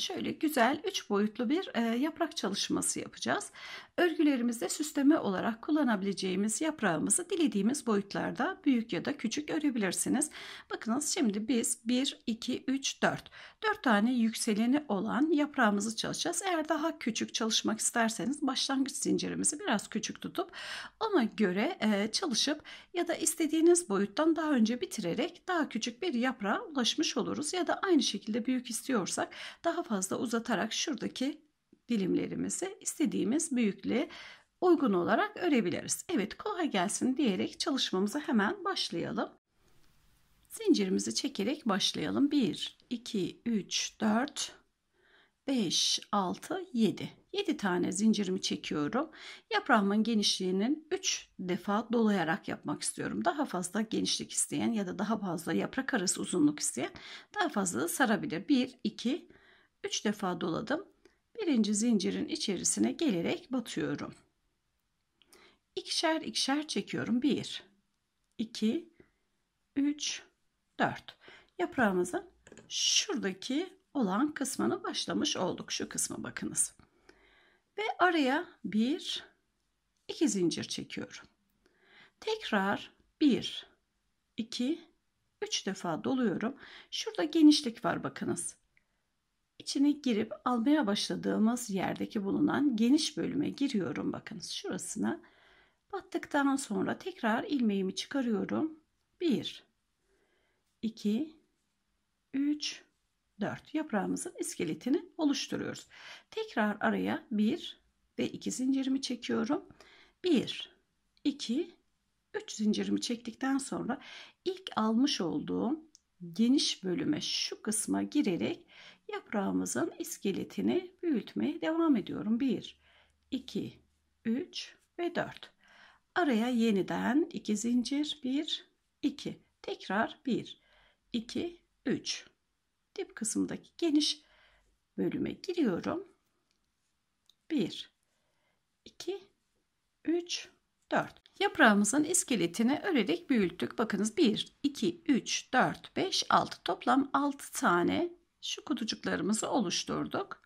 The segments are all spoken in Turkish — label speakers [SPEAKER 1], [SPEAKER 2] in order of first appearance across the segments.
[SPEAKER 1] şöyle güzel 3 boyutlu bir e, yaprak çalışması yapacağız. Örgülerimizde süsleme olarak kullanabileceğimiz yaprağımızı dilediğimiz boyutlarda büyük ya da küçük örebilirsiniz. Bakınız şimdi biz 1, 2, 3, 4. 4 tane yükseleni olan yaprağımızı çalışacağız. Eğer daha küçük çalışmak isterseniz başlangıç zincirimizi biraz küçük tutup ona göre e, çalışıp ya da istediğiniz boyuttan daha önce bitirerek daha küçük bir yaprağa ulaşmış oluruz. Ya da aynı şekilde büyük istiyorsak daha fazla uzatarak şuradaki dilimlerimizi istediğimiz büyüklüğe uygun olarak örebiliriz. Evet kolay gelsin diyerek çalışmamıza hemen başlayalım. Zincirimizi çekerek başlayalım. 1, 2, 3, 4, 5, 6, 7. 7 tane zincirimi çekiyorum. Yaprağımın genişliğinin 3 defa dolayarak yapmak istiyorum. Daha fazla genişlik isteyen ya da daha fazla yaprak arası uzunluk isteyen daha fazla da sarabilir. 1, 2, 3. 3 defa doladım. Birinci zincirin içerisine gelerek batıyorum. İkişer ikişer çekiyorum. 1 2 3 4. Yaprağımızın şuradaki olan kısmını başlamış olduk. Şu kısma bakınız. Ve araya 1 2 zincir çekiyorum. Tekrar 1 2 3 defa doluyorum. Şurada genişlik var bakınız içine girip almaya başladığımız yerdeki bulunan geniş bölüme giriyorum. bakınız şurasına battıktan sonra tekrar ilmeğimi çıkarıyorum. 1 2 3 4 yaprağımızın iskeletini oluşturuyoruz. Tekrar araya 1 ve 2 zincirimi çekiyorum. 1 2 3 zincirimi çektikten sonra ilk almış olduğum geniş bölüme şu kısma girerek yaprağımızın iskeletini büyütmeye devam ediyorum. 1, 2, 3 ve 4. Araya yeniden 2 zincir. 1, 2. Tekrar 1, 2, 3. Dip kısımdaki geniş bölüme giriyorum. 1, 2, 3, 4. Yaprağımızın iskeletini örerek büyüttük. Bakınız 1, 2, 3, 4, 5, 6. Toplam 6 tane şu kutucuklarımızı oluşturduk.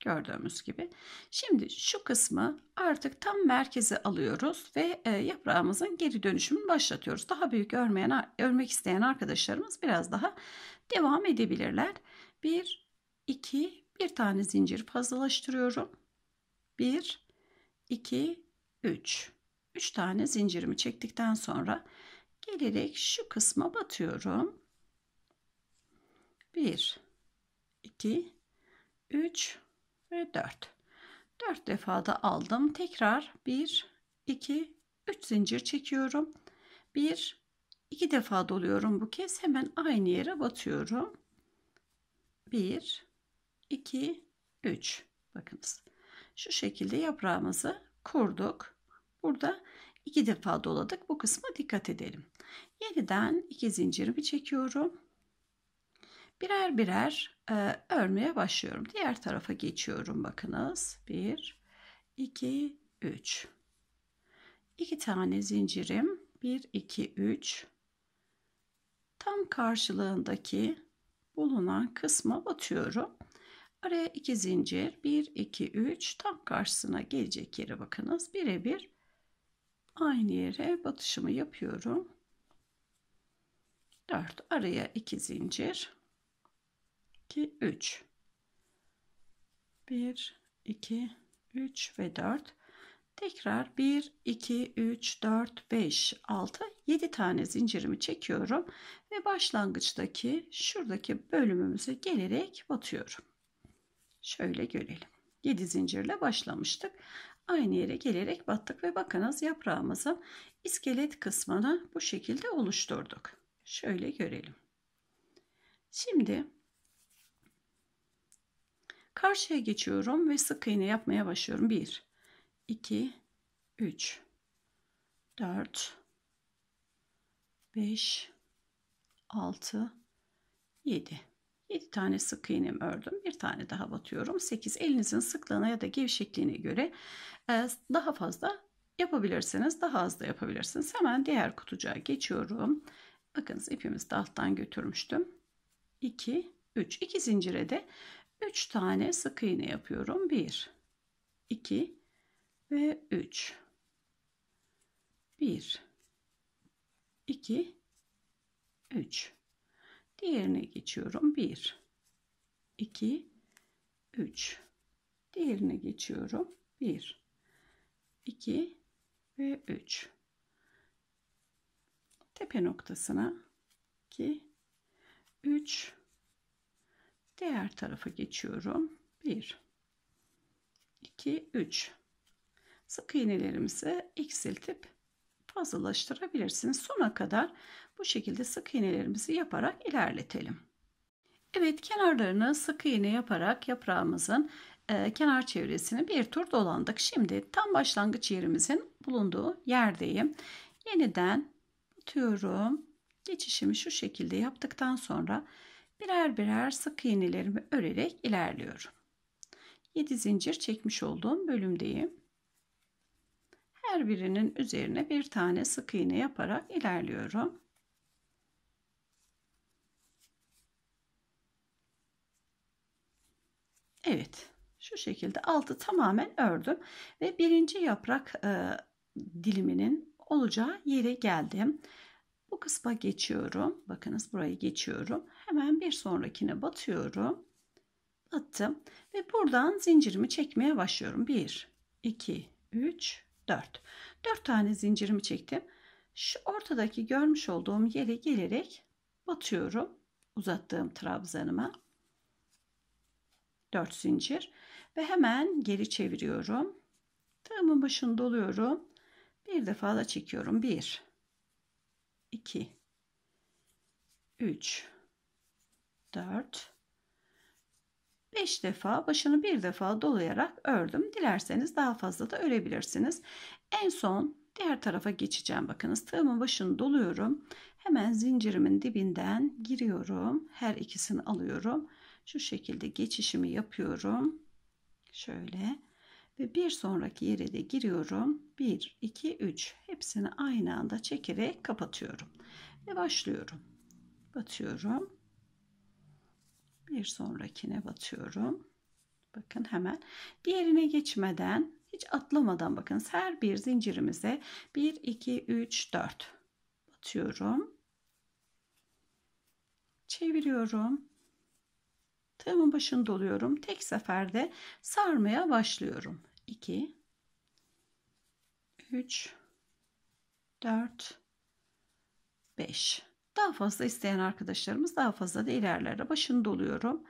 [SPEAKER 1] Gördüğümüz gibi. Şimdi şu kısmı artık tam merkeze alıyoruz ve e, yaprağımızın geri dönüşümünü başlatıyoruz. Daha büyük örmeyen, örmek isteyen arkadaşlarımız biraz daha devam edebilirler. 1, 2, bir tane zincir fazlalaştırıyorum. 1, 2, 3. 3 tane zincirimi çektikten sonra gelerek şu kısma batıyorum. 1, 2, 3 ve 4. 4 defa da aldım. Tekrar 1, 2, 3 zincir çekiyorum. 1, 2 defa doluyorum bu kez. Hemen aynı yere batıyorum. 1, 2, 3. Bakınız. Şu şekilde yaprağımızı kurduk. Burada iki defa doladık. Bu kısma dikkat edelim. Yeniden iki zincirimi çekiyorum birer birer e, örmeye başlıyorum. Diğer tarafa geçiyorum bakınız. 1, 2, 3. 2 tane zincirim. 1, 2, 3. Tam karşılığındaki bulunan kısma batıyorum. Araya 2 zincir. 1, 2, 3. Tam karşısına gelecek yere bakınız. Birebir aynı yere batışımı yapıyorum. 4 araya 2 zincir 2, 3. 1, 2, 3 ve 4. Tekrar 1, 2, 3, 4, 5, 6, 7 tane zincirimi çekiyorum. Ve başlangıçtaki şuradaki bölümümüze gelerek batıyorum. Şöyle görelim. 7 zincirle başlamıştık. Aynı yere gelerek battık ve bakınız yaprağımızın iskelet kısmını bu şekilde oluşturduk. Şöyle görelim. Şimdi Karşıya geçiyorum ve sık iğne yapmaya başlıyorum. 1, 2, 3, 4, 5, 6, 7. 7 tane sık iğnem ördüm. Bir tane daha batıyorum. 8. Elinizin sıklığına ya da gevşekliğine göre e, daha fazla yapabilirsiniz. Daha az da yapabilirsiniz. Hemen diğer kutucuğa geçiyorum. Bakınız ipimizi de alttan götürmüştüm. 2, 3. 2 zincire de 3 tane sık iğne yapıyorum. 1 2 ve 3 1 2 3 Diğerine geçiyorum. 1 2 3 Diğerine geçiyorum. 1 2 ve 3 tepe noktasına 2 3 Diğer tarafa geçiyorum. 1 2 3 Sık iğnelerimizi eksiltip fazlalaştırabilirsiniz. Sona kadar bu şekilde sık iğnelerimizi yaparak ilerletelim. Evet kenarlarını sık iğne yaparak yaprağımızın e, kenar çevresini bir tur dolandık. Şimdi tam başlangıç yerimizin bulunduğu yerdeyim. Yeniden atıyorum. Geçişimi şu şekilde yaptıktan sonra Birer birer sık iğnelerimi örerek ilerliyorum. 7 zincir çekmiş olduğum bölümdeyim. Her birinin üzerine bir tane sık iğne yaparak ilerliyorum. Evet şu şekilde altı tamamen ördüm ve birinci yaprak e, diliminin olacağı yere geldim kısma geçiyorum. Bakınız burayı geçiyorum. Hemen bir sonrakine batıyorum. Battım ve buradan zincirimi çekmeye başlıyorum. 1, 2, 3, 4. 4 tane zincirimi çektim. Şu ortadaki görmüş olduğum yere gelerek batıyorum. Uzattığım trabzanıma. 4 zincir ve hemen geri çeviriyorum. Tığımın başını doluyorum. Bir defa da çekiyorum. 1, 2 3 4 5 defa başını bir defa dolayarak ördüm. Dilerseniz daha fazla da örebilirsiniz. En son diğer tarafa geçeceğim. Bakınız tığımın başını doluyorum. Hemen zincirimin dibinden giriyorum. Her ikisini alıyorum. Şu şekilde geçişimi yapıyorum. Şöyle ve bir sonraki yere de giriyorum. 1, 2, 3. Hepsini aynı anda çekerek kapatıyorum. Ve başlıyorum. Batıyorum. Bir sonrakine batıyorum. Bakın hemen diğerine geçmeden hiç atlamadan bakın her bir zincirimize 1, 2, 3, 4 batıyorum. Çeviriyorum. Tığımın başını doluyorum. Tek seferde sarmaya başlıyorum. 2 3 4 5 daha fazla isteyen arkadaşlarımız daha fazla da ilerlerde başını doluyorum.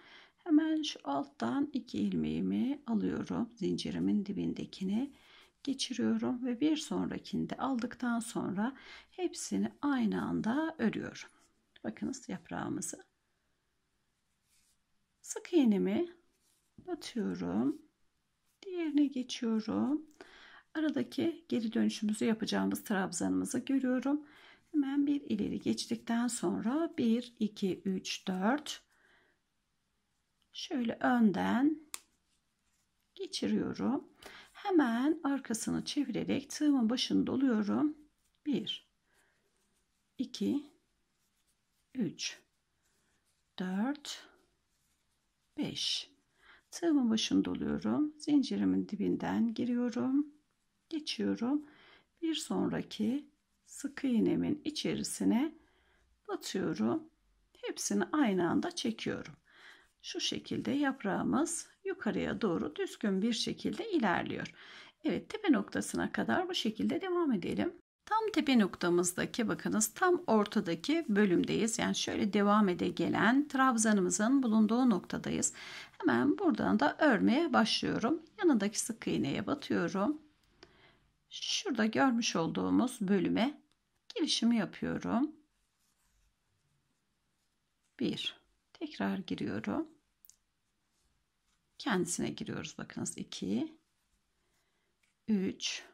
[SPEAKER 1] Hemen şu alttan iki ilmeğimi alıyorum. Zincirimin dibindekini geçiriyorum ve bir sonrakinde aldıktan sonra hepsini aynı anda örüyorum. Bakınız yaprağımızı Sık iğnemi batıyorum. Diğerine geçiyorum. Aradaki geri dönüşümüzü yapacağımız trabzanımızı görüyorum. Hemen bir ileri geçtikten sonra 1, 2, 3, 4 şöyle önden geçiriyorum. Hemen arkasını çevirerek tığımın başını doluyorum. 1, 2, 3, 4, 5. Tığımın başını doluyorum. Zincirimin dibinden giriyorum. Geçiyorum. Bir sonraki sık iğnemin içerisine batıyorum. Hepsini aynı anda çekiyorum. Şu şekilde yaprağımız yukarıya doğru düzgün bir şekilde ilerliyor. Evet tepe noktasına kadar bu şekilde devam edelim. Tam tepe noktamızdaki bakınız tam ortadaki bölümdeyiz. Yani şöyle devam ede gelen trabzanımızın bulunduğu noktadayız. Hemen buradan da örmeye başlıyorum. Yanındaki sık iğneye batıyorum. Şurada görmüş olduğumuz bölüme girişimi yapıyorum. 1 tekrar giriyorum. Kendisine giriyoruz bakınız 2 3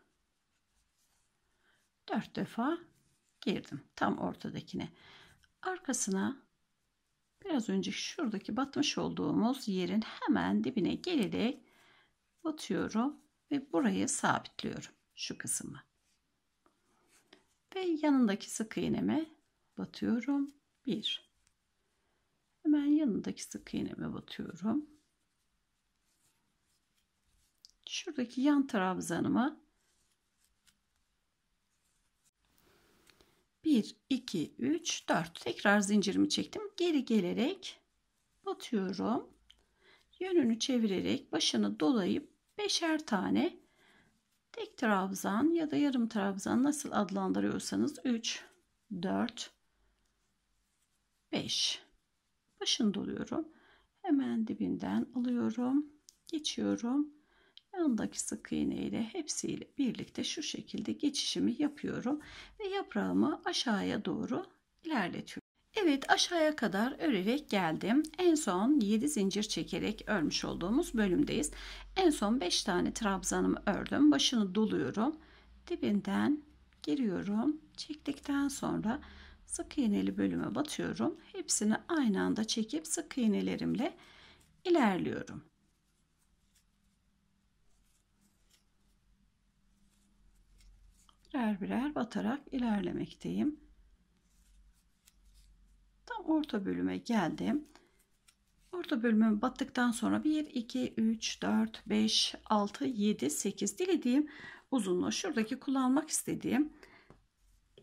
[SPEAKER 1] 4 defa girdim tam ortadakine. Arkasına biraz önce şuradaki batmış olduğumuz yerin hemen dibine gelerek batıyorum ve burayı sabitliyorum şu kısmı. Ve yanındaki sık iğneme batıyorum. 1 Hemen yanındaki sık iğneme batıyorum. Şuradaki yan trabzanımı 1, 2, 3, 4. Tekrar zincirimi çektim. Geri gelerek batıyorum. Yönünü çevirerek başını dolayıp beşer tane tek trabzan ya da yarım trabzan nasıl adlandırıyorsanız 3, 4, 5. Başını doluyorum. Hemen dibinden alıyorum. Geçiyorum yandaki sık iğne ile hepsiyle birlikte şu şekilde geçişimi yapıyorum ve yaprağımı aşağıya doğru ilerletiyorum. Evet aşağıya kadar örerek geldim. En son 7 zincir çekerek örmüş olduğumuz bölümdeyiz. En son 5 tane trabzanımı ördüm. Başını doluyorum. Dibinden giriyorum. Çektikten sonra sık iğneli bölüme batıyorum. Hepsini aynı anda çekip sık iğnelerimle ilerliyorum. birer birer batarak ilerlemekteyim. Tam orta bölüme geldim. Orta bölümü battıktan sonra 1, 2, 3, 4, 5, 6, 7, 8 dilediğim uzunluğu şuradaki kullanmak istediğim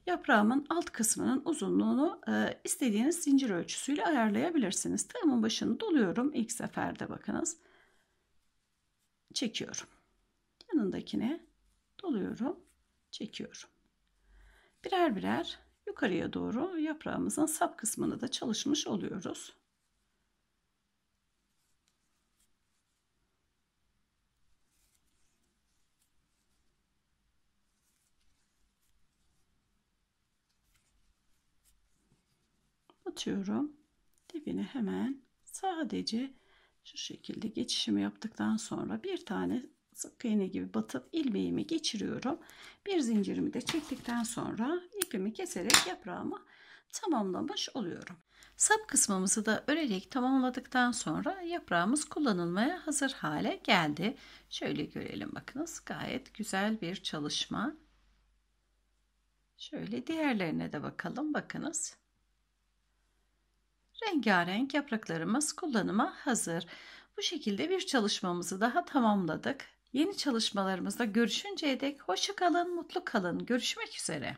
[SPEAKER 1] yaprağımın alt kısmının uzunluğunu e, istediğiniz zincir ölçüsüyle ayarlayabilirsiniz. Tığımın başını doluyorum. ilk seferde bakınız. Çekiyorum. Yanındakine doluyorum çekiyorum. Birer birer yukarıya doğru yaprağımızın sap kısmını da çalışmış oluyoruz. Atıyorum. Dibine hemen sadece şu şekilde geçişimi yaptıktan sonra bir tane sık iğne gibi batıp ilmeğimi geçiriyorum. Bir zincirimi de çektikten sonra ipimi keserek yaprağımı tamamlamış oluyorum. Sap kısmımızı da örerek tamamladıktan sonra yaprağımız kullanılmaya hazır hale geldi. Şöyle görelim bakınız gayet güzel bir çalışma. Şöyle diğerlerine de bakalım bakınız. Rengarenk yapraklarımız kullanıma hazır. Bu şekilde bir çalışmamızı daha tamamladık. Yeni çalışmalarımızda görüşünceye dek hoşça kalın, mutlu kalın. Görüşmek üzere.